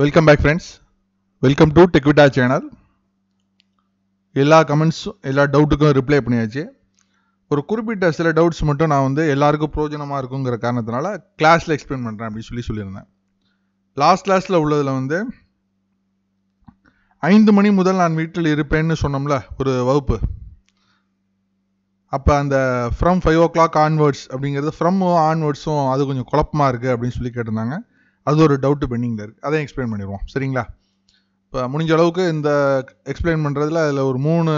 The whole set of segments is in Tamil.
Welcome back friends welcome to டெக்விட்டா சேனல் எல்லா கமெண்ட்ஸும் எல்லா டவுட்டுக்கும் ரிப்ளை பண்ணியாச்சு ஒரு குறிப்பிட்ட சில டவுட்ஸ் மட்டும் நான் வந்து எல்லாருக்கும் பிரோஜனமாக இருக்குங்கிற காரணத்தினால கிளாஸில் எக்ஸ்பிளைன் பண்ணுறேன் அப்படின்னு சொல்லி சொல்லியிருந்தேன் லாஸ்ட் கிளாஸில் உள்ளதில் வந்து ஐந்து மணி முதல் நான் வீட்டில் இருப்பேன்னு சொன்னோம்ல ஒரு வகுப்பு அப்போ அந்த from five o'clock onwards அப்படிங்கிறது ஃப்ரம் ஆன்வேர்ட்ஸும் அது கொஞ்சம் குழப்பமாக இருக்குது அப்படின்னு சொல்லி கேட்டிருந்தாங்க அது ஒரு டவுட்டு பெண்டிங்கில் இருக்குது அதையும் எக்ஸ்பிளைன் பண்ணிடுவோம் சரிங்களா இப்போ முடிஞ்ச அளவுக்கு இந்த எக்ஸ்பிளைன் பண்ணுறதுல அதில் ஒரு மூணு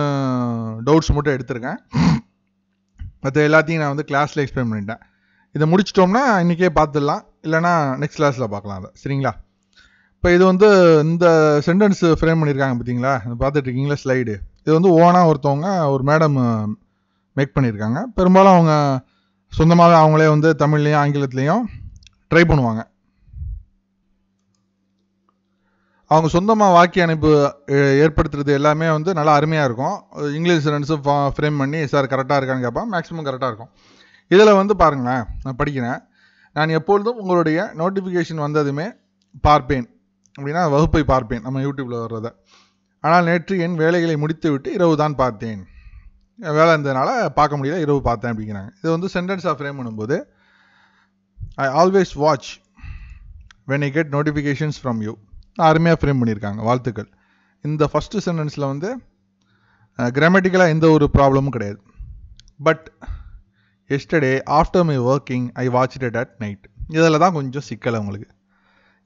டவுட்ஸ் மட்டும் எடுத்திருக்கேன் மற்ற எல்லாத்தையும் நான் வந்து கிளாஸில் எக்ஸ்பிளைன் பண்ணிட்டேன் இதை முடிச்சிட்டோம்னா இன்றைக்கே பார்த்துடலாம் இல்லைனா நெக்ஸ்ட் கிளாஸில் பார்க்கலாம் அதை சரிங்களா இப்போ இது வந்து இந்த சென்டென்ஸ் ஃப்ரேம் பண்ணியிருக்காங்க பார்த்தீங்களா பார்த்துட்டு இருக்கீங்களா ஸ்லைடு இது வந்து ஓனாக ஒருத்தவங்க ஒரு மேடம் மேக் பண்ணியிருக்காங்க பெரும்பாலும் அவங்க சொந்தமாக அவங்களே வந்து தமிழ்லேயும் ஆங்கிலத்துலேயும் ட்ரை பண்ணுவாங்க அவங்க சொந்தமாக வாக்கி அனுப்பு ஏற்படுத்துறது எல்லாமே வந்து நல்லா அருமையாக இருக்கும் இங்கிலீஷ் ரெண்ட்ஸும் ஃபா ஃப்ரேம் பண்ணி சார் கரெக்டாக இருக்கான்னு கேட்பான் மேக்ஸிமம் கரெக்டாக இருக்கும் இதில் வந்து பாருங்களேன் நான் படிக்கிறேன் நான் எப்பொழுதும் உங்களுடைய நோட்டிஃபிகேஷன் வந்ததுமே பார்ப்பேன் அப்படின்னா வகுப்பை பார்ப்பேன் நம்ம யூடியூப்பில் வர்றதை ஆனால் நேற்று என் வேலைகளை முடித்து விட்டு இரவு தான் பார்த்தேன் வேலை இருந்ததுனால பார்க்க முடியல இரவு பார்த்தேன் அப்படிங்கிறாங்க இது வந்து சென்டென்ஸாக ஃப்ரேம் பண்ணும்போது I always watch when I get notifications from you அருமையாக ஃப்ரேம் பண்ணியிருக்காங்க வாழ்த்துக்கள் இந்த ஃபஸ்ட்டு சென்டென்ஸில் வந்து கிராமட்டிக்கலாக எந்த ஒரு ப்ராப்ளமும் கிடையாது but yesterday after my working I watch it at night இதில் தான் கொஞ்சம் சிக்கல் அவங்களுக்கு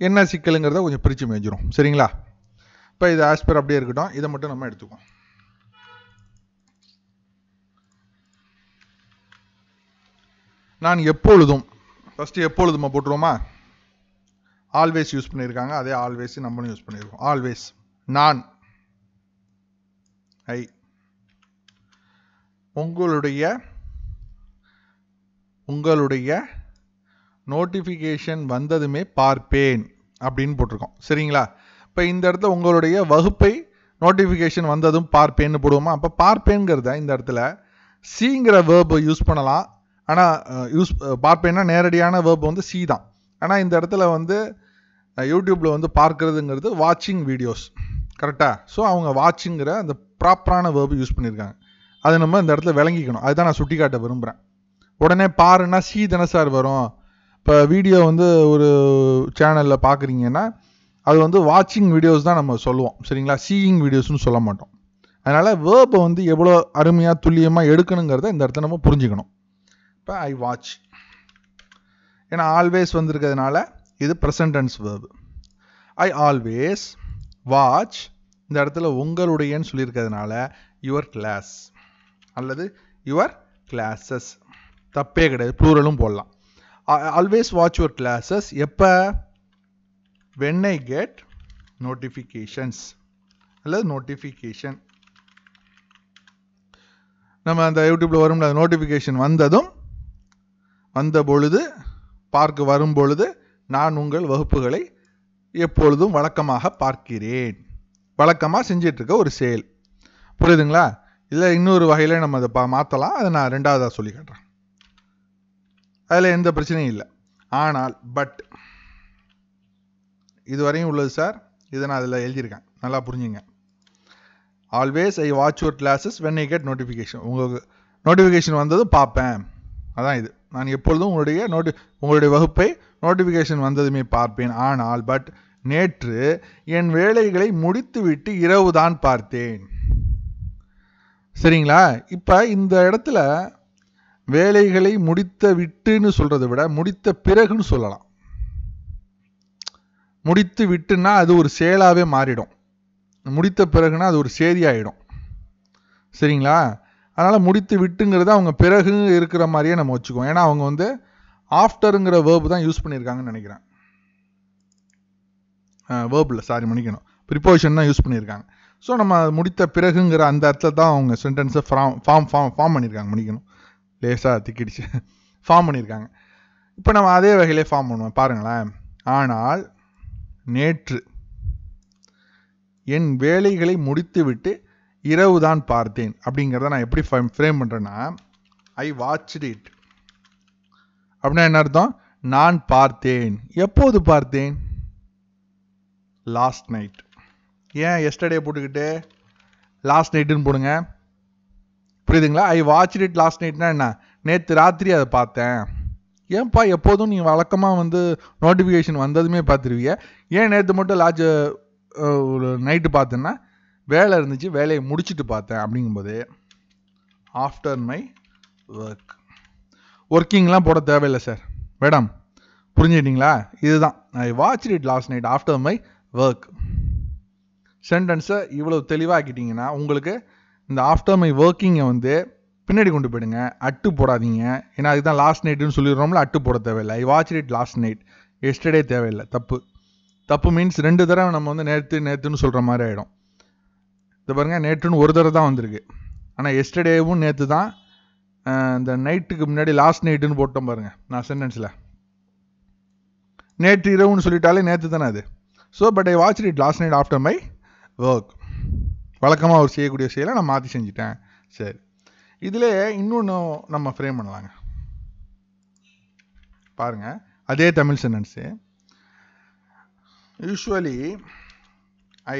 என்ன சிக்கலுங்கிறத கொஞ்சம் பிரித்து மேய்ஞ்சிரும் சரிங்களா இப்போ இது ஆஸ்பர் அப்படியே இருக்கட்டும் இதை மட்டும் நம்ம எடுத்துக்குவோம் நான் எப்பொழுதும் ஃபஸ்ட்டு எப்பொழுதுமா போட்டுருவோமா ஆல்வேஸ் யூஸ் பண்ணியிருக்காங்க அதே ஆல்வேஸ் நம்மளும் யூஸ் பண்ணியிருக்கோம் ஆல்வேஸ் நான் ஐ உங்களுடைய உங்களுடைய நோட்டிஃபிகேஷன் வந்ததுமே பார்ப்பேன் அப்படின்னு போட்டிருக்கோம் சரிங்களா இப்போ இந்த இடத்துல உங்களுடைய வகுப்பை நோட்டிஃபிகேஷன் வந்ததும் பார்ப்பேன்னு போடுவோமா அப்போ பார்ப்பேங்கிறத இந்த இடத்துல சிங்கிற வேர்பு யூஸ் பண்ணலாம் ஆனால் யூஸ் பார்ப்பேன்னா நேரடியான வேர்பு வந்து சி தான் ஆனால் இந்த இடத்துல வந்து யூடியூப்பில் வந்து பார்க்குறதுங்கிறது வாட்சிங் வீடியோஸ் கரெக்டாக ஸோ அவங்க வாட்சிங்கிற அந்த ப்ராப்பரான வேர்பு யூஸ் பண்ணியிருக்காங்க அதை நம்ம இந்த இடத்துல விளங்கிக்கணும் அதுதான் நான் சுட்டி காட்ட விரும்புகிறேன் உடனே பாருன்னா சி தானே சார் வரும் இப்போ வீடியோ வந்து ஒரு சேனலில் பார்க்குறீங்கன்னா அது வந்து வாட்சிங் வீடியோஸ் தான் நம்ம சொல்லுவோம் சரிங்களா சீயிங் வீடியோஸ்னு சொல்ல மாட்டோம் அதனால் வேர்பை வந்து எவ்வளோ அருமையாக துல்லியமாக எடுக்கணுங்கிறத இந்த இடத்துல நம்ம புரிஞ்சுக்கணும் இப்போ ஐ வாட்ச் ஏன்னா ஆல்வேஸ் வந்திருக்கிறதுனால இது present tense verb I always watch இந்த இடத்துல உங்களுடையன்னு சொல்லியிருக்கிறதுனால யுவர் கிளாஸ் அல்லது யுவர் கிளாஸஸ் தப்பே கிடையாது ப்ளூரலும் போடலாம் ஆல்வேஸ் வாட்ச் யுவர் கிளாஸஸ் எப்போ வென் ஐ கெட் நோட்டிஃபிகேஷன்ஸ் அல்லது நோட்டிஃபிகேஷன் நம்ம அந்த யூடியூப்பில் வரும்ல நோட்டிஃபிகேஷன் வந்ததும் வந்த பொழுது பார்க்க வரும்பொழுது நான் உங்கள் வகுப்புகளை எப்பொழுதும் வழக்கமாக பார்க்கிறேன் வழக்கமாக செஞ்சிட்ருக்க ஒரு செயல் புரியுதுங்களா இல்லை இன்னொரு வகையில் நம்ம அதை பா மாற்றலாம் அதை நான் ரெண்டாவதாக சொல்லி காட்டுறேன் அதில் எந்த பிரச்சனையும் இல்லை ஆனால் பட் இதுவரையும் உள்ளது சார் இதை நான் அதில் எழுதியிருக்கேன் நல்லா புரிஞ்சுங்க always I watch your classes when I get notification உங்களுக்கு நோட்டிஃபிகேஷன் வந்ததும் பார்ப்பேன் அதான் இது நான் எப்பொழுதும் உங்களுடைய நோட்டி உங்களுடைய வகுப்பை நோட்டிஃபிகேஷன் வந்ததுமே பார்ப்பேன் ஆனால் பட் நேற்று என் வேலைகளை முடித்துவிட்டு இரவு தான் பார்த்தேன் சரிங்களா இப்போ இந்த இடத்துல வேலைகளை முடித்த விட்டுன்னு சொல்கிறத விட முடித்த பிறகுன்னு சொல்லலாம் முடித்து விட்டுன்னா அது ஒரு செயலாகவே மாறிடும் முடித்த பிறகுனா அது ஒரு சேதி சரிங்களா அதனால் முடித்து விட்டுங்கிறத அவங்க பிறகு இருக்கிற மாதிரியே நம்ம வச்சுக்குவோம் ஏன்னா அவங்க வந்து ஆஃப்டருங்கிற வேர்பு தான் யூஸ் பண்ணியிருக்காங்கன்னு நினைக்கிறேன் வேர்பில் சாரி மன்னிக்கணும் ப்ரிப்போஷன் தான் யூஸ் பண்ணியிருக்காங்க ஸோ நம்ம முடித்த பிறகுங்கிற அந்த இடத்துல தான் அவங்க சென்டென்ஸை ஃபார்ம் ஃபார்ம் ஃபார்ம் ஃபார்ம் பண்ணியிருக்காங்க முடிக்கணும் லேசாக திக்கிடுச்சு ஃபார்ம் பண்ணியிருக்காங்க இப்போ நம்ம அதே வகையிலே ஃபார்ம் பண்ணுவோம் பாருங்களேன் ஆனால் நேற்று என் வேலைகளை முடித்துவிட்டு இரவு தான் பார்த்தேன் அப்படிங்கிறத நான் எப்படி ஃப்ரேம் பண்ணுறேன்னா ஐ வாட்ச் இட் அப்படின்னா என்ன அர்த்தம் நான் பார்த்தேன் எப்போது பார்த்தேன் லாஸ்ட் நைட் ஏன் எஸ்டர்டே போட்டுக்கிட்டு லாஸ்ட் நைட்டுன்னு போடுங்க புரியுதுங்களா ஐ வாட்ச் இட் லாஸ்ட் நைட்னா என்ன நேற்று ராத்திரி அதை பார்த்தேன் ஏன்ப்பா எப்போதும் நீங்கள் வழக்கமாக வந்து நோட்டிஃபிகேஷன் வந்ததுமே பார்த்துருவீங்க ஏன் நேற்று மட்டும் லாஜ் நைட்டு பார்த்தேன்னா வேலை இருந்துச்சு வேலையை முடிச்சுட்டு பார்த்தேன் அப்படிங்கும்போது ஆஃப்டர் மை ஒர்க் ஒர்க்கிங்லாம் போட தேவையில்லை சார் மேடம் புரிஞ்சுக்கிட்டீங்களா இதுதான் I watch it last night after my work சென்டென்ஸை இவ்வளோ தெளிவாக்கிட்டீங்கன்னா உங்களுக்கு இந்த ஆஃப்டர் மை ஒர்க்கிங்கை வந்து பின்னாடி கொண்டு போயிடுங்க அட்டு போடாதீங்க ஏன்னா அதுதான் லாஸ்ட் நைட்டுன்னு சொல்லிடுறோம்ல அட்டு போட தேவையில்லை I watch it last night yesterday தேவையில்லை தப்பு தப்பு மீன்ஸ் ரெண்டு தடவை நம்ம வந்து நேற்று நேற்றுன்னு சொல்கிற மாதிரி ஆகிடும் இது பாருங்கள் நேற்றுன்னு ஒரு தடவை தான் வந்திருக்கு ஆனால் எஸ்டர்டேவும் நேற்று தான் இந்த நைட்டுக்கு முன்னாடி லாஸ்ட் நைட்டுன்னு போட்டோம் பாருங்கள் நான் சென்டென்ஸில் நேற்று இரவுன்னு சொல்லிட்டாலே நேற்று தானே அது so but I watch it last night after my work வழக்கமாக அவர் செய்யக்கூடிய செயலை நான் மாற்றி செஞ்சிட்டேன் சரி இதில் இன்னொன்று நம்ம ஃப்ரேம் பண்ணலாங்க பாருங்கள் அதே Tamil sentence usually I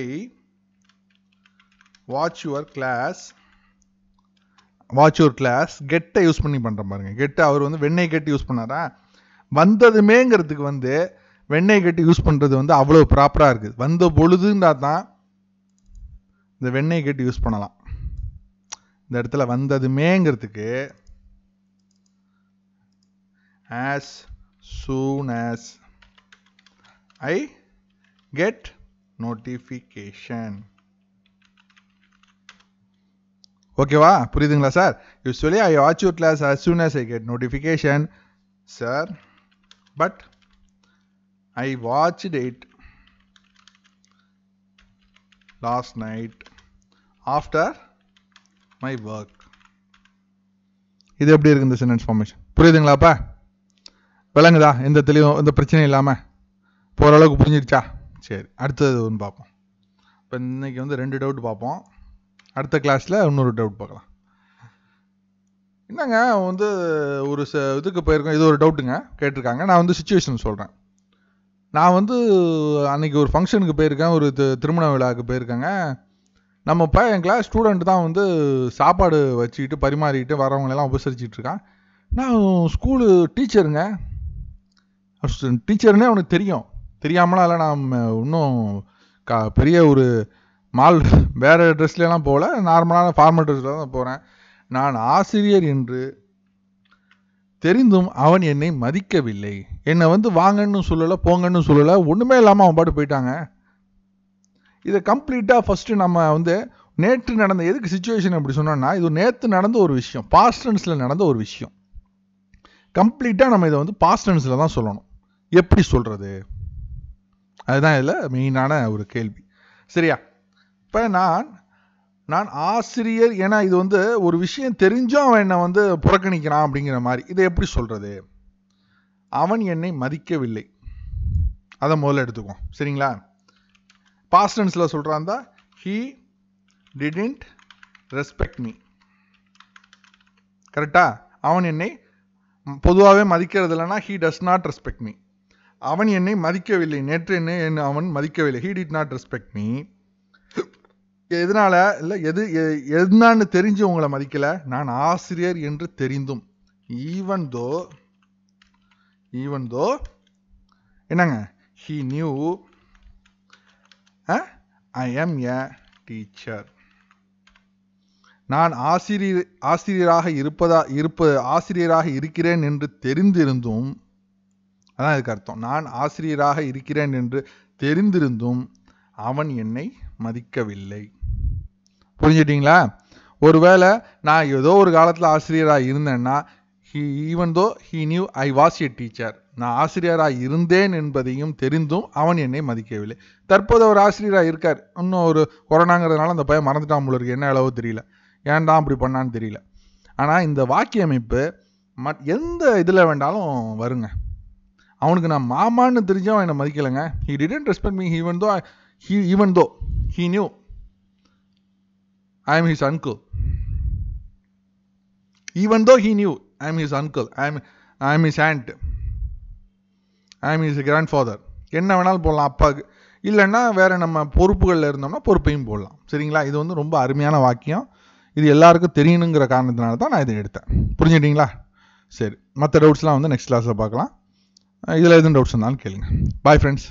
watch your class watch your class கெட்டை யூஸ் பண்ணி பண்ணுற பாருங்க கெட்டை அவர் வந்து வெண்ணெய் கெட்டு யூஸ் பண்ணாரா வந்ததுமேங்கிறதுக்கு வந்து வெண்ணெய் கெட்டு யூஸ் பண்ணுறது வந்து அவ்வளோ ப்ராப்பராக இருக்குது வந்த பொழுதுன்றா தான் இந்த வெண்ணெய் கெட்டு யூஸ் பண்ணலாம் இந்த இடத்துல வந்ததுமேங்கிறதுக்கு as soon as I get notification. ஓகேவா புரியுதுங்களா sir usually I watch your class as soon as I get notification sir but I watch it last night after my work இது எப்படி இருக்கு இந்த சென்டென்ஸ் ஃபார்மேஷன் புரியுதுங்களாப்பா விளங்குதா எந்த தெளிவும் எந்த பிரச்சனையும் இல்லாமல் போகிற அளவுக்கு புரிஞ்சிருச்சா சரி அடுத்தது ஒன்று பார்ப்போம் இப்போ இன்றைக்கி வந்து ரெண்டு டவுட் பார்ப்போம் அடுத்த கிளாஸில் இன்னொரு டவுட் பார்க்கலாம் என்னங்க வந்து ஒரு ச இதுக்கு போயிருக்கோம் இது ஒரு டவுட்டுங்க கேட்டிருக்காங்க நான் வந்து சுச்சுவேஷன் சொல்கிறேன் நான் வந்து அன்றைக்கி ஒரு ஃபங்க்ஷனுக்கு போயிருக்கேன் ஒரு திருமண விழாவுக்கு போயிருக்கேங்க நம்ம பையன் என் கிளாஸ் ஸ்டூடெண்ட் தான் வந்து சாப்பாடு வச்சுக்கிட்டு பரிமாறிக்கிட்டு வரவங்களெல்லாம் உபசரிச்சுட்டு இருக்கான் நான் ஸ்கூலு டீச்சருங்க டீச்சர்னே அவனுக்கு தெரியும் தெரியாமலாம் இல்லை நான் இன்னும் கா பெரிய ஒரு மால் வேறு ட்ரெஸ்லலாம் போகல நார்மலான ஃபார்மல் ட்ரெஸ்ஸில் தான் போகிறேன் நான் ஆசிரியர் என்று தெரிந்தும் அவன் என்னை மதிக்கவில்லை என்னை வந்து வாங்கன்னு சொல்லலை போங்கன்னு சொல்லலை ஒன்றுமே இல்லாமல் அவன் பாட்டு போயிட்டாங்க இதை கம்ப்ளீட்டாக ஃபஸ்ட்டு நம்ம வந்து நேற்று நடந்த எதுக்கு சுச்சுவேஷன் அப்படி சொன்னோன்னா இது நேற்று நடந்த ஒரு விஷயம் பாஸ்டன்ஸில் நடந்த ஒரு விஷயம் கம்ப்ளீட்டாக நம்ம இதை வந்து பாஸ்டன்ஸில் தான் சொல்லணும் எப்படி சொல்கிறது அதுதான் இதில் மெயினான ஒரு கேள்வி சரியா இப்போ நான் நான் ஆசிரியர் ஏன்னா இது வந்து ஒரு விஷயம் தெரிஞ்சும் அவன் என்னை வந்து புறக்கணிக்கிறான் அப்படிங்கிற மாதிரி இதை எப்படி சொல்கிறது அவன் என்னை மதிக்கவில்லை அதை முதல்ல எடுத்துக்குவோம் சரிங்களா பாஸ்டன்ஸில் சொல்கிறான் தான் ஹீ டிடென்ட் ரெஸ்பெக்ட் மீ கரெக்டா அவன் என்னை பொதுவாகவே மதிக்கிறது இல்லைனா he does not respect me அவன் என்னை மதிக்கவில்லை நேற்று என்னை அவன் மதிக்கவில்லை he did not respect me எதனால இல்ல எது எதுனான்னு தெரிஞ்சு உங்களை மதிக்கல நான் ஆசிரியர் என்று தெரிந்தும் ஈவன் தோ ஈவன் தோ என்னங்க he knew I am a teacher நான் ஆசிரியர் ஆசிரியராக இருப்பதா இருப்ப ஆசிரியராக இருக்கிறேன் என்று தெரிந்திருந்தும் அதான் இதுக்கு அர்த்தம் நான் ஆசிரியராக இருக்கிறேன் என்று தெரிந்திருந்தும் அவன் என்னை மதிக்கவில்லை புரிஞ்சிட்டிங்களா ஒருவேளை நான் ஏதோ ஒரு காலத்தில் ஆசிரியராக இருந்தேன்னா he even though he knew I was a teacher நான் ஆசிரியராக இருந்தேன் என்பதையும் தெரிந்தும் அவன் என்னை மதிக்கவில்லை தற்போது ஒரு ஆசிரியராக இருக்கார் இன்னும் ஒரு கொரோனாங்கிறதுனால அந்த பையன் மறந்துட்டான் இருக்கு என்ன அளவோ தெரியல ஏன்டா அப்படி பண்ணான்னு தெரியல ஆனால் இந்த வாக்கிய அமைப்பு எந்த இதில் வேண்டாலும் வருங்க அவனுக்கு நான் மாமான்னு தெரிஞ்சவன் என்னை மதிக்கலைங்க he didn't respect me even though he even though He knew I am his uncle. Even though he knew I am his uncle, I am, I am his aunt, I am his grandfather என்ன வேணாலும் போடலாம் அப்பாவுக்கு இல்லைன்னா வேறு நம்ம பொறுப்புகளில் இருந்தோம்னா பொறுப்பையும் போடலாம் சரிங்களா இது வந்து ரொம்ப அருமையான வாக்கியம் இது எல்லாருக்கும் தெரியணுங்கிற காரணத்தினால தான் நான் இதை எடுத்தேன் புரிஞ்சுட்டிங்களா சரி மற்ற டவுட்ஸ்லாம் வந்து நெக்ஸ்ட் கிளாஸில் பார்க்கலாம் இதில் எதுவும் டவுட்ஸ் இருந்தாலும் கேளுங்க பாய் ஃப்ரெண்ட்ஸ்